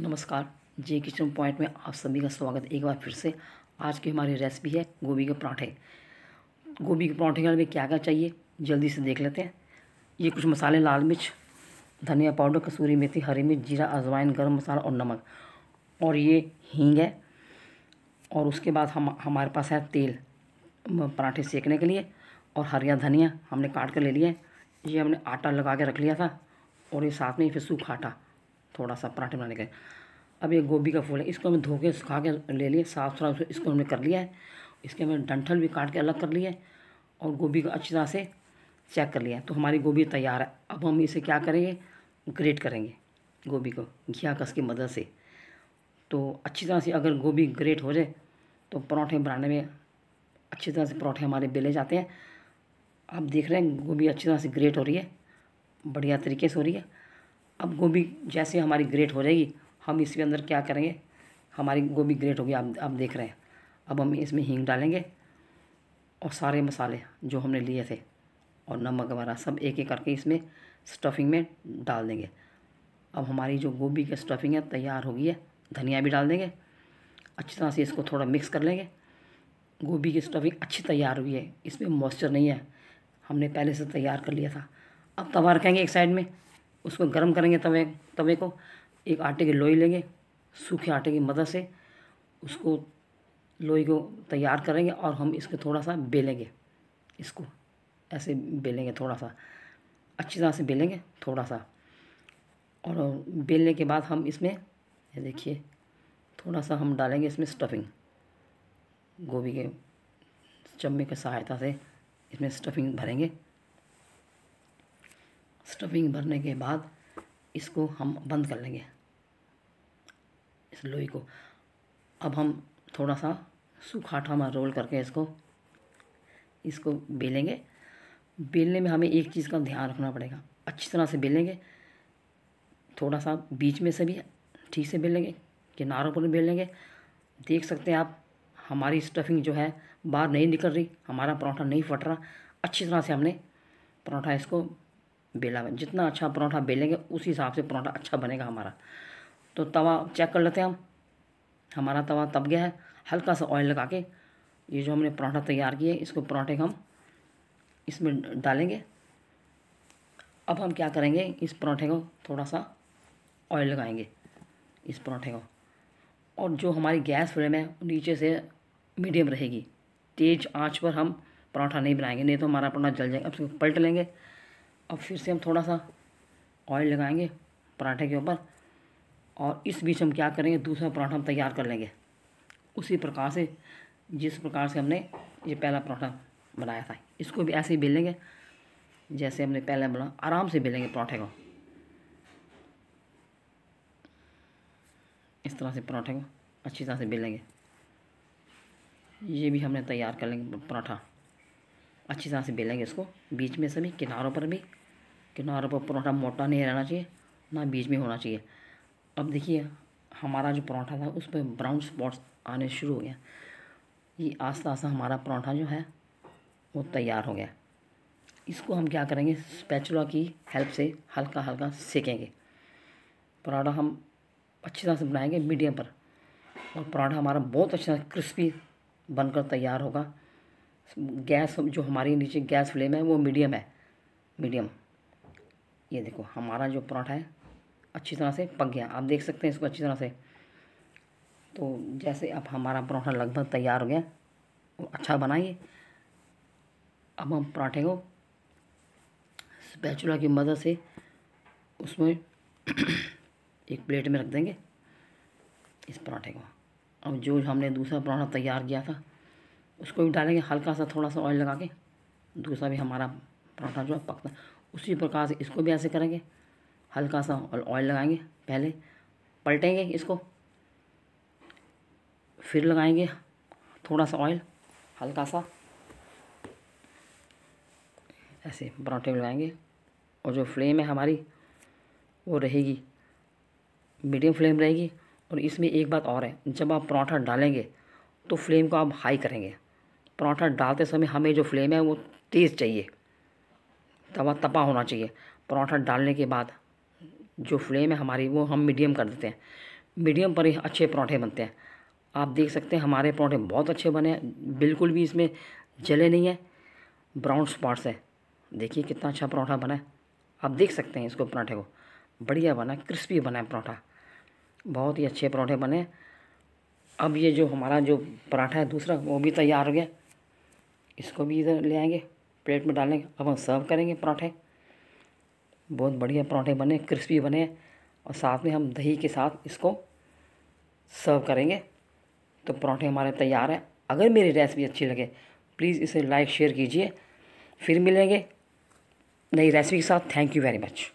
नमस्कार जे kitchen point में आप सभी का स्वागत एक बार फिर से आज की हमारी रेसिपी है गोभी के पराठे गोभी के पराठे के लिए क्या क्या चाहिए जल्दी से देख लेते हैं ये कुछ मसाले लाल मिर्च धनिया पाउडर कसूरी मेथी हरी मिर्च जीरा अजवाइन गर्म मसाला और नमक और ये हींग है और उसके बाद हम हमारे पास है तेल पराठे सेकने के लिए और हरिया धनिया हमने काट कर ले लिया है ये हमने आटा लगा के रख लिया था और ये साथ में फिर सूखा आटा थोड़ा सा पराठे बनाने के अब ये गोभी का फूल है इसको हमें धो के सुखा के ले लिए साफ सुथरा इसको हमने कर लिया है इसके हमें डंठल भी काट के अलग कर लिया है और गोभी को अच्छी तरह से चेक कर लिया है तो हमारी गोभी तैयार है अब हम इसे क्या करेंगे ग्रेट करेंगे गोभी को घिया कस की मदद से तो अच्छी तरह से अगर गोभी ग्रेट हो जाए तो पराठे बनाने में अच्छी तरह से पराठे हमारे बेले जाते हैं आप देख रहे हैं गोभी अच्छी तरह से ग्रेट हो रही है बढ़िया तरीके से हो रही है अब गोभी जैसे हमारी ग्रेट हो जाएगी हम इसके अंदर क्या करेंगे हमारी गोभी ग्रेट होगी आप आप देख रहे हैं अब हम इसमें हींग डालेंगे और सारे मसाले जो हमने लिए थे और नमक वगैरह सब एक एक करके इसमें स्टफिंग में डाल देंगे अब हमारी जो गोभी की स्टफिंग है तैयार हो गई है धनिया भी डाल देंगे अच्छी तरह से इसको थोड़ा मिक्स कर लेंगे गोभी की स्टफिंग अच्छी तैयार हुई है इसमें मॉइस्चर नहीं है हमने पहले से तैयार कर लिया था अब तवा रखेंगे एक साइड में उसको गर्म करेंगे तवे तवे को एक आटे की लोई लेंगे सूखे आटे की मदद से उसको लोई को तैयार करेंगे और हम इसको थोड़ा सा बेलेंगे इसको ऐसे बेलेंगे थोड़ा सा अच्छी तरह से बेलेंगे थोड़ा सा और बेलने के बाद हम इसमें ये देखिए थोड़ा सा हम डालेंगे इसमें स्टफिंग गोभी के चम्मे की सहायता से इसमें स्टफिंग भरेंगे स्टफिंग भरने के बाद इसको हम बंद कर लेंगे इस लोई को अब हम थोड़ा सा सूखा आटा में रोल करके इसको इसको बेलेंगे बेलने में हमें एक चीज़ का ध्यान रखना पड़ेगा अच्छी तरह से बेलेंगे थोड़ा सा बीच में से भी ठीक से बेलेंगे किनारों पर भी बेलेंगे देख सकते हैं आप हमारी स्टफिंग जो है बाहर नहीं निकल रही हमारा पराठा नहीं फट रहा अच्छी तरह से हमने पराठा इसको बेला में जितना अच्छा परौंठा बेलेंगे उसी हिसाब से परौंठा अच्छा बनेगा हमारा तो तवा चेक कर लेते हैं हम हमारा तवा तब गया है हल्का सा ऑयल लगा के ये जो हमने परौंठा तैयार किया है इसको परौंठे हम इसमें डालेंगे अब हम क्या करेंगे इस परौंठे को थोड़ा सा ऑयल लगाएंगे इस परौंठे को और जो हमारी गैस फ्लेम है नीचे से मीडियम रहेगी तेज़ आंच पर हम परौंठा नहीं बनाएंगे नहीं तो हमारा पराठा जल जाएगा अब उसको पलट लेंगे अब फिर से हम थोड़ा सा ऑयल लगाएंगे पराठे के ऊपर और इस बीच हम क्या करेंगे दूसरा पराठा हम तैयार कर लेंगे उसी प्रकार से जिस प्रकार से हमने ये पहला पराठा बनाया था इसको भी ऐसे ही बेलेंगे जैसे हमने पहले बना आराम से बेलेंगे पराठे को इस तरह से पराठे को अच्छी तरह से बेलेंगे ये भी हमने तैयार कर लेंगे पराठा अच्छी तरह से बेलेंगे इसको बीच में से भी किनारों पर भी किनारों पर परोठा मोटा नहीं रहना चाहिए ना बीच में होना चाहिए अब देखिए हमारा जो परोठा था उस पर ब्राउन स्पॉट्स आने शुरू हो गया ये आस्ता आस्ता हमारा परोठा जो है वो तैयार हो गया इसको हम क्या करेंगे स्पैचुला की हेल्प से हल्का हल्का सेकेंगे पराठा हम अच्छी तरह से बनाएंगे मीडियम पर और पराठा हमारा बहुत अच्छा क्रिस्पी बनकर तैयार होगा गैस जो हमारी नीचे गैस फ्लेम है वो मीडियम है मीडियम ये देखो हमारा जो पराठा है अच्छी तरह से पक गया आप देख सकते हैं इसको अच्छी तरह से तो जैसे अब हमारा पराठा लगभग तैयार हो गया अच्छा बनाइए अब हम पराठे को स्पैचुला की मदद से उसमें एक प्लेट में रख देंगे इस पराठे को अब जो हमने दूसरा पराठा तैयार किया था उसको भी डालेंगे हल्का सा थोड़ा सा ऑयल लगा के दूसरा भी हमारा पराठा जो है पकता उसी प्रकार से इसको भी ऐसे करेंगे हल्का सा ऑयल लगाएंगे पहले पलटेंगे इसको फिर लगाएंगे थोड़ा सा ऑयल हल्का सा ऐसे पराठे लगाएंगे और जो फ्लेम है हमारी वो रहेगी मीडियम फ्लेम रहेगी और इसमें एक बात और है जब आप पराठा डालेंगे तो फ्लेम को आप हाई करेंगे पराठा डालते समय हमें जो फ्लेम है वो तेज़ चाहिए तवा तपा होना चाहिए पराठा डालने के बाद जो फ्लेम है हमारी वो हम मीडियम कर देते हैं मीडियम पर ही अच्छे पराठे बनते हैं आप देख सकते हैं हमारे पराठे बहुत अच्छे बने हैं बिल्कुल भी इसमें जले नहीं है ब्राउन स्पॉट्स है देखिए कितना अच्छा पराठा बना है आप देख सकते हैं इसको पराठे को बढ़िया बना क्रिस्पी बना है पराठा बहुत ही अच्छे पराठे बने अब ये जो हमारा जो पराठा है दूसरा वो भी तैयार हो गया इसको भी इधर ले आएंगे प्लेट में डालेंगे अब हम सर्व करेंगे पराठे बहुत बढ़िया पराठे बने क्रिस्पी बने और साथ में हम दही के साथ इसको सर्व करेंगे तो पराठे हमारे तैयार हैं अगर मेरी रेसिपी अच्छी लगे प्लीज़ इसे लाइक शेयर कीजिए फिर मिलेंगे नई रेसिपी के साथ थैंक यू वेरी मच